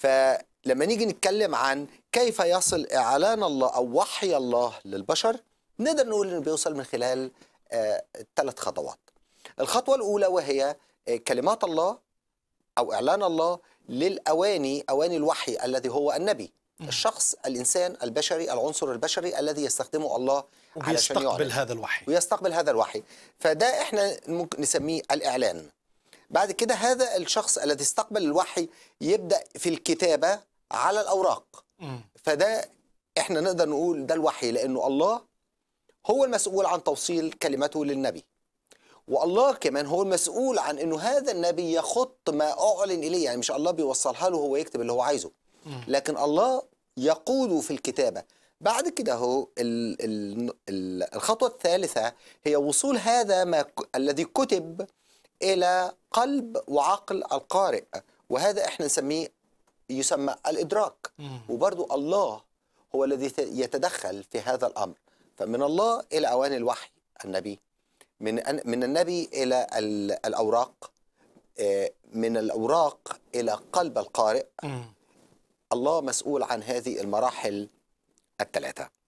فلما نيجي نتكلم عن كيف يصل إعلان الله أو وحي الله للبشر نقدر نقول إنه بيوصل من خلال آه، ثلاث خطوات الخطوة الأولى وهي آه، كلمات الله أو إعلان الله للأواني أواني الوحي الذي هو النبي الشخص الإنسان البشري العنصر البشري الذي يستخدمه الله علشان يستقبل ويستقبل هذا الوحي ويستقبل هذا الوحي فده إحنا ممكن نسميه الإعلان بعد كده هذا الشخص الذي استقبل الوحي يبدا في الكتابه على الاوراق فده احنا نقدر نقول ده الوحي لانه الله هو المسؤول عن توصيل كلمته للنبي والله كمان هو المسؤول عن انه هذا النبي يخط ما اعلن اليه يعني مش الله بيوصلها له هو يكتب اللي هو عايزه لكن الله يقوده في الكتابه بعد كده هو الخطوه الثالثه هي وصول هذا ما الذي كتب إلى قلب وعقل القارئ وهذا إحنا نسميه يسمى الإدراك وبرضو الله هو الذي يتدخل في هذا الأمر فمن الله إلى أواني الوحي النبي من من النبي إلى الأوراق آه، من الأوراق إلى قلب القارئ الله مسؤول عن هذه المراحل الثلاثة